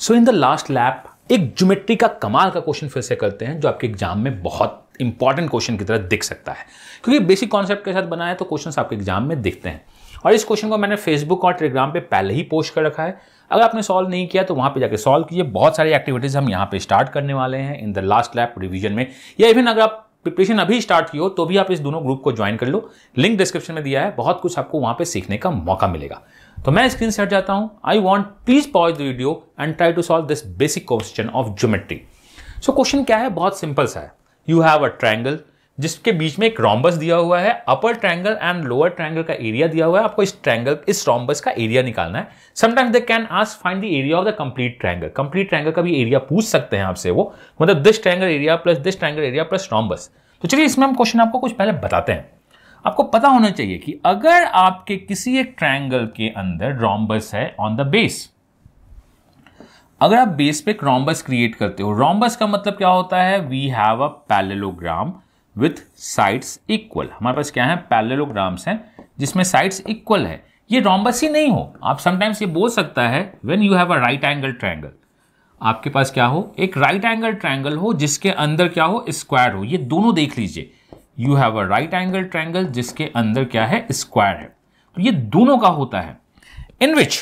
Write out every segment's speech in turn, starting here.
so in the last lap एक geometry का कमाल का क्वेश्चन फिर से करते हैं जो आपके एग्जाम में बहुत इंपॉर्टेंट क्वेश्चन की तरह दिख सकता है क्योंकि बेसिक कॉन्सेप्ट के साथ बनाया तो क्वेश्चन आपके एग्जाम में दिखते हैं और इस क्वेश्चन को मैंने फेसबुक और टेलीग्राम पे पहले ही पोस्ट कर रखा है अगर आपने सॉल्व नहीं किया तो वहाँ पे जाकर सॉल्व कीजिए बहुत सारी एक्टिविटीज़ हम यहाँ पे स्टार्ट करने वाले हैं in the last lap revision में या इवन अगर आप प्रिपरेशन अभी स्टार्ट की हो तो भी आप इस दोनों ग्रुप को ज्वाइन कर लो लिंक डिस्क्रिप्शन में दिया है बहुत कुछ आपको वहां पे सीखने का मौका मिलेगा तो मैं स्क्रीन से हट जाता हूं I want please pause the video and try to solve this basic question of geometry so question क्या है बहुत सिंपल सा है यू हैव अ ट्राइंगल जिसके बीच में एक रॉम्बस दिया हुआ है upper triangle and lower triangle का एरिया दिया हुआ है आपको इस ट्रैंगल इस रॉम्बस का एरिया निकालना है sometimes they can ask find the area of the complete triangle complete triangle का भी एरिया पूछ सकते हैं आपसे वो मतलब this triangle area plus this triangle area plus rhombus तो चलिए इसमें हम क्वेश्चन आपको कुछ पहले बताते हैं आपको पता होना चाहिए कि अगर आपके किसी एक ट्रैंगल के अंदर रॉम्बस है ऑन द बेस अगर आप बेस पे एक रॉम्बस क्रिएट करते हो रॉम्बस का मतलब क्या होता है we have a parallelogram with sides equal हमारे पास क्या है पैलेलोग्राम्स हैं जिसमें साइड्स इक्वल है ये रॉम्बस ही नहीं हो आप समटाइम्स ये बोल सकता है when you have a right angle triangle आपके पास क्या हो एक राइट एंगल ट्रायंगल हो जिसके अंदर क्या हो स्क्वायर हो ये दोनों देख लीजिए you have a right angle triangle जिसके अंदर क्या है स्क्वायर है और तो ये दोनों का होता है इन विच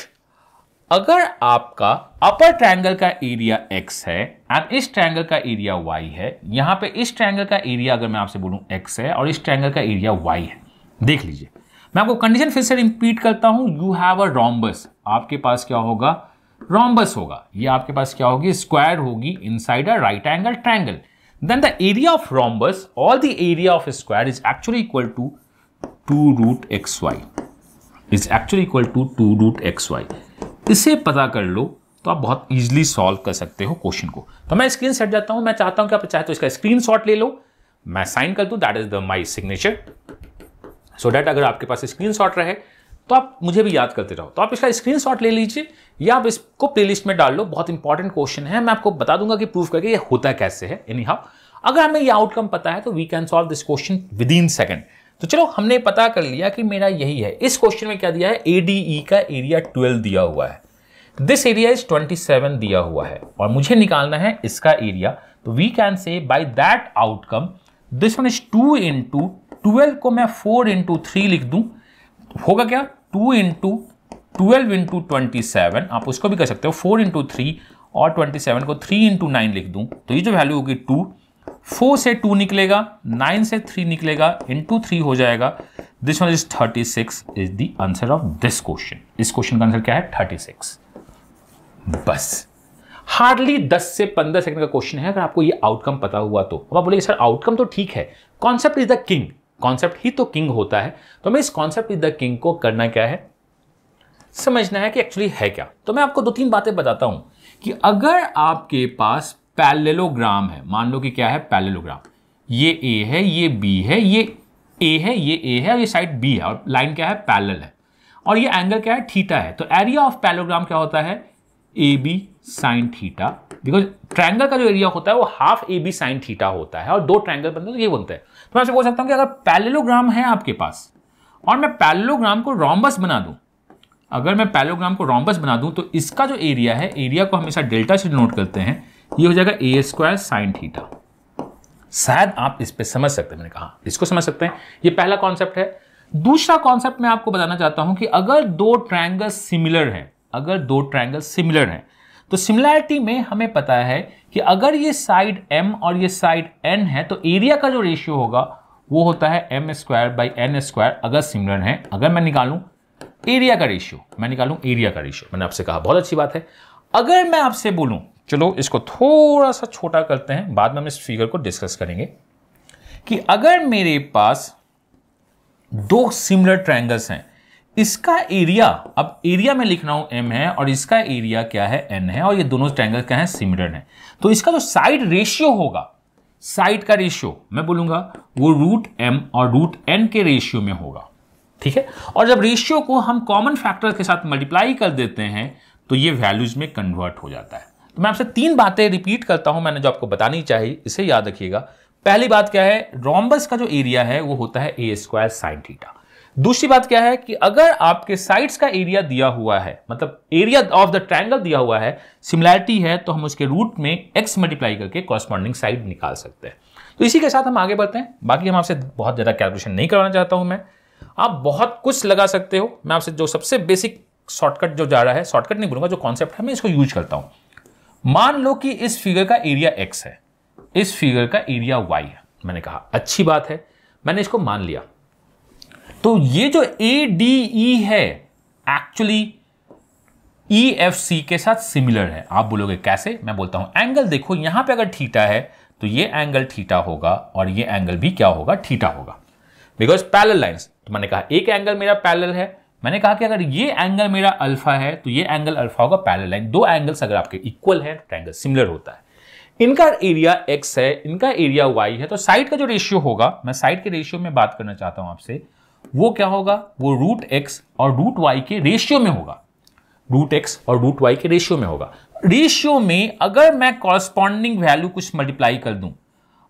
अगर आपका अपर ट्रायंगल का एरिया x है एंड इस ट्रायंगल का एरिया y है यहां पे इस ट्रायंगल का एरिया अगर मैं आपसे बोलूं x है और इस ट्रायंगल का एरिया y है देख लीजिए मैं आपको कंडीशन फिर से रिपीट करता हूं यू हैव अ रॉम्बस आपके पास क्या होगा रॉम्बस होगा ये आपके पास क्या होगी स्क्वायर होगी inside a right angle triangle then the area of rhombus all the area of square is actually equal to two root X Y is actually equal to two root X Y इसे पता कर लो तो आप बहुत easily solve कर सकते हो question को तो मैं स्क्रीन सेट जाता हूं मैं चाहता हूं कि आप चाहे तो इसका स्क्रीन ले लो मैं साइन कर दूं that is the my signature so that अगर आपके पास स्क्रीन रहे तो आप मुझे भी याद करते रहो तो आप इसका स्क्रीन ले लीजिए या आप इसको प्लेलिस्ट में डाल लो बहुत इंपॉर्टेंट क्वेश्चन है मैं आपको बता दूंगा कि प्रूव करके ये होता कैसे है एनी हाउ अगर हमें ये आउटकम पता है तो we can solve this question within second तो चलो हमने पता कर लिया कि मेरा यही है इस क्वेश्चन में क्या दिया है ए e का एरिया ट्वेल्व दिया हुआ है दिस एरिया इज 27 दिया हुआ है और मुझे निकालना है इसका एरिया तो we can say by that outcome this one is two into twelve को मैं फोर इंटू थ्री लिख दूं होगा क्या two into twelve into twenty seven आप उसको भी कर सकते हो फोर इंटू थ्री और ट्वेंटी सेवन को थ्री इंटू नाइन लिख दूं तो ये जो वैल्यू होगी टू फोर से टू निकलेगा नाइन से थ्री निकलेगा इन टू थ्री हो जाएगा this one is thirty six is the answer of this question इस क्वेश्चन का आंसर क्या है थर्टी सिक्स बस हार्डली दस से पंद्रह सेकंड का क्वेश्चन है अगर आपको ये आउटकम पता हुआ तो अब आप बोले सर आउटकम तो ठीक है concept is the king concept ही तो किंग होता है तो हमें इस कॉन्सेप्ट इज द किंग को करना क्या है समझना है कि एक्चुअली है क्या तो मैं आपको दो तीन बातें बताता हूं कि अगर आपके पास पैलेलोग्राम है मान लो कि क्या है पैलेलोग्राम ये ए है ये बी है ये ए है ये ए है और ये साइड बी है और लाइन क्या है पैलल है और ये एंगल क्या है थीटा है तो एरिया ऑफ पैलोग्राम क्या होता है A B sine theta because triangle का जो एरिया होता है वो half A B sine theta होता है और दो ट्रायंगल बनते हैं तो ये बनता है तो मैं आपसे बोल सकता हूँ कि अगर पैलेलोग्राम है आपके पास और मैं पैलेलोग्राम को रॉम्बस बना दूँ अगर मैं पैलोग्राम को रॉम्बस बना दूं तो इसका जो एरिया है एरिया को हमेशा डेल्टा से नोट करते हैं ये हो जाएगा ए स्क्वायर साइन थीटा शायद आप इस पर समझ सकते हैं मैंने कहा इसको समझ सकते हैं ये पहला कॉन्सेप्ट है दूसरा कॉन्सेप्ट मैं आपको बताना चाहता हूं कि अगर दो ट्राइंगल सिमिलर हैं अगर दो ट्राइंगल सिमिलर हैं तो सिमिलैरिटी में हमें पता है कि अगर ये साइड एम और ये साइड एन है तो एरिया का जो रेशियो होगा वो होता है M square by N square अगर सिमिलर है अगर मैं निकालू एरिया का रेशियो मैं निकालू एरिया का रेशियो मैंने आपसे कहा बहुत अच्छी बात है अगर मैं आपसे बोलूं चलो इसको थोड़ा सा छोटा करते हैं बाद में हम इस फिगर को डिस्कस करेंगे कि अगर मेरे पास दो सिमिलर ट्रायंगल्स हैं इसका एरिया अब एरिया में लिख रहा हूं एम है और इसका एरिया क्या है एन है और ये दोनों ट्रायंगल क्या है सिमिलर है तो इसका जो साइड रेशियो होगा साइड का रेशियो मैं बोलूंगा वो रूट एम और रूट एन के रेशियो में होगा ठीक है और जब रेशियो को हम कॉमन फैक्टर के साथ मल्टीप्लाई कर देते हैं तो ये वैल्यूज में कन्वर्ट हो जाता है तो मैं आपसे तीन बातें रिपीट करता हूं मैंने जो आपको बतानी चाहिए इसे याद रखिएगा पहली बात क्या है रोम्बस का जो एरिया है वो होता है ए स्क्वायर साइन थीटा दूसरी बात क्या है कि अगर आपके साइड्स का एरिया दिया हुआ है मतलब एरिया ऑफ द ट्रायंगल दिया हुआ है सिमिलैरिटी है तो हम उसके रूट में एक्स मल्टीप्लाई करके कॉरस्पॉन्डिंग साइड निकाल सकते हैं तो इसी के साथ हम आगे बढ़ते हैं बाकी हम आपसे बहुत ज़्यादा कैलकुलेशन नहीं करवाना चाहता हूं मैं आप बहुत कुछ लगा सकते हो मैं आपसे जो सबसे बेसिक शॉर्टकट जो जा रहा है शॉर्टकट नहीं बोलूँगा जो कॉन्सेप्ट है मैं इसको यूज करता हूँ मान लो कि इस फिगर का एरिया एक्स है इस फिगर का एरिया वाई है मैंने कहा अच्छी बात है मैंने इसको मान लिया तो ये जो ए डी ई है एक्चुअली ई एफ सी के साथ सिमिलर है आप बोलोगे कैसे मैं बोलता हूं एंगल देखो यहां पे अगर थीटा है तो ये एंगल थीटा होगा और ये एंगल भी क्या होगा थीटा होगा बिकॉज पैरल लाइन्स तो मैंने कहा एक एंगल मेरा पैरल है मैंने कहा कि अगर ये एंगल मेरा अल्फा है तो ये एंगल अल्फा होगा पैरल है दो एंगल्स अगर आपके इक्वल है ट्रायंगल सिमिलर होता है इनका एरिया एक्स है इनका एरिया वाई है तो साइड का जो रेशियो होगा मैं साइड के रेशियो में बात करना चाहता हूं आपसे वो क्या होगा वो रूट एक्स और रूट वाई के रेशियो में होगा रूट एक्स और रूट वाई के रेशियो में होगा रेशियो में अगर मैं कॉरस्पॉन्डिंग वैल्यू कुछ मल्टीप्लाई कर दूं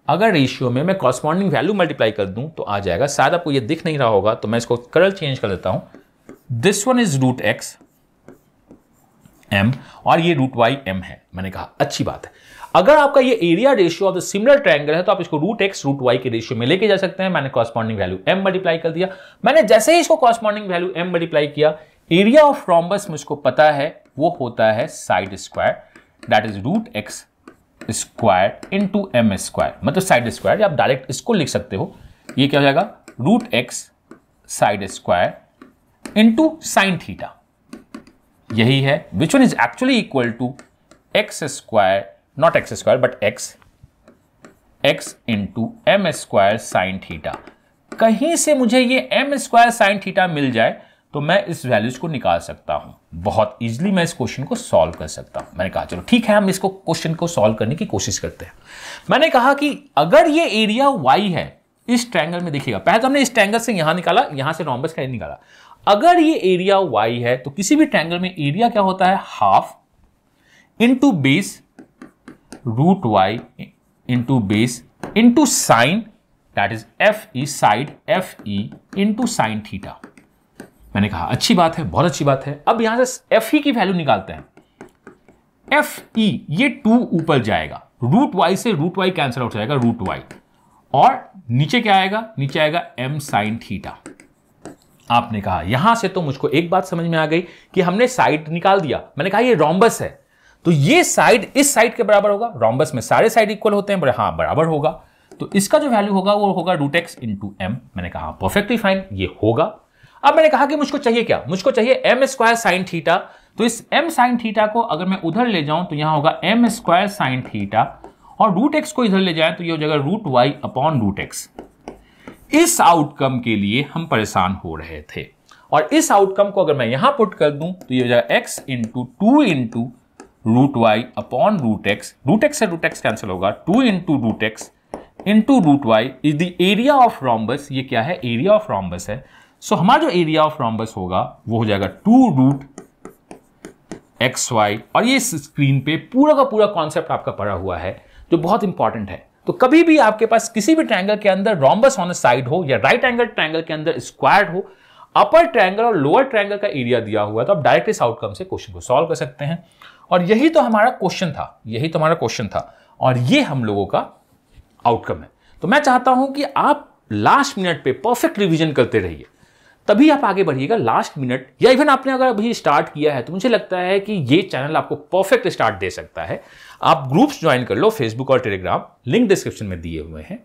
अगर रेशियो में मैं कॉरस्पॉन्डिंग वैल्यू मल्टीप्लाई कर दूं तो आ जाएगा शायद आपको ये दिख नहीं रहा होगा तो मैं इसको कलर चेंज कर देता हूं this one is root X M और ये रूट वाई एम है मैंने कहा अच्छी बात है अगर आपका ये area ratio of the similar triangle है तो आप इसको रूट एक्स रूट वाई के रेशियो में लेके जा सकते हैं मैंने कॉस्पॉन्डिंग वैल्यू एम मल्टीप्लाई कर दिया मैंने जैसे ही इसको कॉस्पॉन्डिंग वैल्यू एम मल्टीप्लाई किया एरिया ऑफ रॉम्बस मुझको पता है वो होता है side square that is root X square into M square मतलब साइड स्क्वायर आप डायरेक्ट इसको लिख सकते हो ये क्या हो जाएगा root X side square into sine theta यही है which one is actually equal to X square not X square but X X into M square sine theta कहीं से मुझे ये एम स्क्वायर साइन थीटा मिल जाए तो मैं इस वैल्यूज को निकाल सकता हूं बहुत इजीली मैं इस क्वेश्चन को सॉल्व कर सकता हूं मैंने कहा चलो ठीक है हम इसको क्वेश्चन को सॉल्व करने की कोशिश करते हैं मैंने कहा कि अगर ये एरिया वाई है इस ट्रायंगल में देखिएगा पहले तो हमने इस ट्रायंगल से यहां निकाला यहां से नॉम्बस का निकाला अगर ये एरिया वाई है तो किसी भी ट्रैंगल में एरिया क्या होता है half into base root Y into base into sine that is F E side F E into sine theta मैंने कहा अच्छी बात है बहुत अच्छी बात है अब यहां से एफ ई e की वैल्यू निकालते हैं एफ ई e, ये टू ऊपर जाएगा रूट वाई से रूट वाई कैंसिल आउट हो जाएगा रूट वाई और नीचे क्या आएगा नीचे आएगा एम साइन थीटा आपने कहा यहां से तो मुझको एक बात समझ में आ गई कि हमने साइड निकाल दिया मैंने कहा ये रॉम्बस है तो ये साइड इस साइड के बराबर होगा रॉम्बस में सारे साइड इक्वल होते हैं हाँ बराबर होगा तो इसका जो वैल्यू होगा वो होगा रूट एक्स इंटू एम मैंने कहा परफेक्टली हाँ, फाइन ये होगा अब मैंने कहा कि मुझको चाहिए क्या मुझको चाहिए एम स्क्वायर साइन थीटा तो इस एम साइन थीटा को अगर मैं उधर ले जाऊं तो यहां होगा एम स्क्वायर साइन थीटा और रूट एक्स को इधर ले जाए तो ये हो जाएगा root Y upon root X इस आउटकम के लिए हम परेशान हो रहे थे और इस आउटकम को अगर मैं यहां पुट कर दूं तो ये हो जाएगा X into two into root Y upon root X root X से रूट एक्स कैंसिल होगा two into root X into root Y is the area of rhombus ये क्या है एरिया ऑफ रॉम्बस है सो so, हमारा जो एरिया ऑफ रॉम्बस होगा वो हो जाएगा टू रूट एक्स वाई और ये स्क्रीन पे पूरा का पूरा कॉन्सेप्ट आपका पड़ा हुआ है जो बहुत इंपॉर्टेंट है तो कभी भी आपके पास किसी भी ट्रायंगल के अंदर रॉम्बस ऑन साइड हो या राइट एंगल ट्रायंगल के अंदर स्क्वायर हो अपर ट्रायंगल और लोअर ट्रायंगल का एरिया दिया हुआ है तो आप डायरेक्ट इस आउटकम से क्वेश्चन को सॉल्व कर सकते हैं और यही तो हमारा क्वेश्चन था यही तो हमारा क्वेश्चन था और ये हम लोगों का आउटकम है तो मैं चाहता हूं कि आप लास्ट मिनट पे परफेक्ट रिवीजन करते रहिए तभी आप आगे बढ़िएगा लास्ट मिनट या इवन आपने अगर अभी स्टार्ट किया है तो मुझे लगता है कि ये चैनल आपको परफेक्ट स्टार्ट दे सकता है आप ग्रुप्स ज्वाइन कर लो फेसबुक और टेलीग्राम लिंक डिस्क्रिप्शन में दिए हुए हैं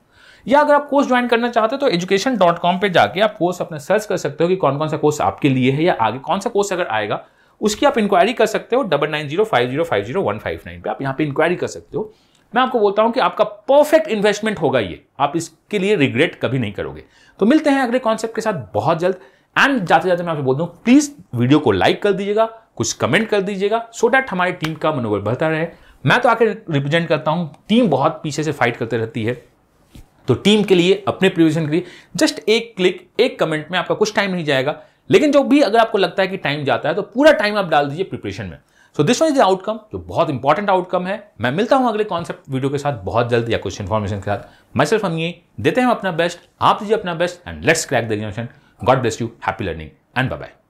या अगर आप कोर्स ज्वाइन करना चाहते हो तो एजुकेशन डॉट कॉम पर जाके आप कोर्स अपने सर्च कर सकते हो कि कौन कौन सा कोर्स आपके लिए है या आगे कौन सा कोर्स अगर आएगा उसकी आप इंक्वायरी कर सकते हो double nine zero five zero five zero one five nine पर आप यहाँ पर इंक्वायरी कर सकते हो मैं आपको बोलता हूं कि आपका परफेक्ट इन्वेस्टमेंट होगा ये आप इसके लिए रिग्रेट कभी नहीं करोगे तो मिलते हैं अगले कॉन्सेप्ट के साथ बहुत जल्द एंड जाते जाते मैं आपसे बोलता हूं प्लीज वीडियो को लाइक कर दीजिएगा कुछ कमेंट कर दीजिएगा सो डैट हमारी टीम का मनोबल बढ़ता रहे मैं तो आकर रिप्रेजेंट करता हूं टीम बहुत पीछे से फाइट करते रहती है तो टीम के लिए अपने प्रिपरेशन के लिए जस्ट एक क्लिक एक कमेंट में आपका कुछ टाइम नहीं जाएगा लेकिन जो भी अगर आपको लगता है कि टाइम जाता है तो पूरा टाइम आप डाल दीजिए प्रिपरेशन में so this was the outcome जो बहुत इंपॉर्टेंट आउटकम है मैं मिलता हूं अगले कॉन्सेप्ट वीडियो के साथ बहुत जल्द या कुछ इन्फॉर्मेशन के साथ मैं सिर्फ हम ये देते हैं अपना बेस्ट आप दीजिए अपना best and let's crack the God bless you happy learning and bye bye